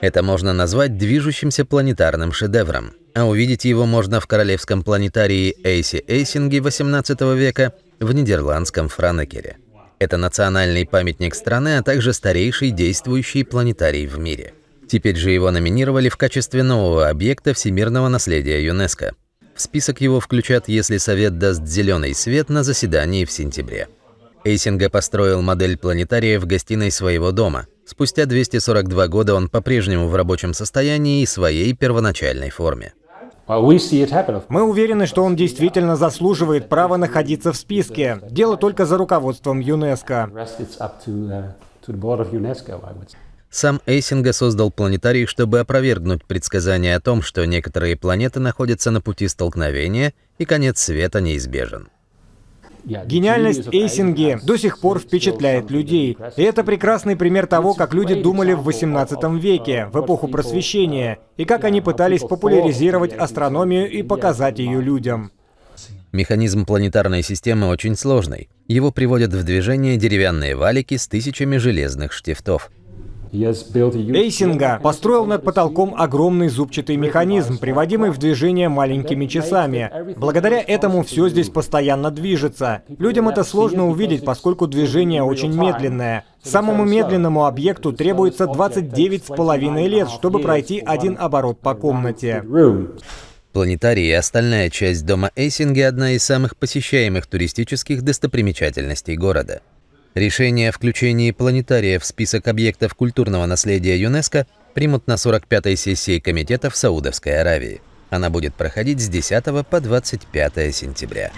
Это можно назвать движущимся планетарным шедевром. А увидеть его можно в королевском планетарии Эйси Эйсинги XVIII века в нидерландском Франекере. Это национальный памятник страны, а также старейший действующий планетарий в мире. Теперь же его номинировали в качестве нового объекта всемирного наследия ЮНЕСКО. В список его включат, если Совет даст зеленый свет на заседании в сентябре. Эйсинга построил модель планетария в гостиной своего дома – спустя 242 года он по-прежнему в рабочем состоянии и своей первоначальной форме. Мы уверены, что он действительно заслуживает права находиться в списке. Дело только за руководством ЮНЕСКО. Uh, Сам Эйсинга создал планетарий, чтобы опровергнуть предсказания о том, что некоторые планеты находятся на пути столкновения и конец света неизбежен. Гениальность Эйсинге до сих пор впечатляет людей. И это прекрасный пример того, как люди думали в 18 а, веке, в эпоху просвещения, и как они пытались популяризировать астрономию и показать ее людям. Механизм планетарной системы очень сложный. Его приводят в движение деревянные валики с тысячами железных штифтов. Эйсинга построил над потолком огромный зубчатый механизм, приводимый в движение маленькими часами. Благодаря этому все здесь постоянно движется. Людям это сложно увидеть, поскольку движение очень медленное. Самому медленному объекту требуется 29,5 лет, чтобы пройти один оборот по комнате. Планетарий и остальная часть дома Эйсинги – одна из самых посещаемых туристических достопримечательностей города. Решение о включении планетария в список объектов культурного наследия ЮНЕСКО примут на 45-й сессии комитета в Саудовской Аравии. Она будет проходить с 10 по 25 сентября.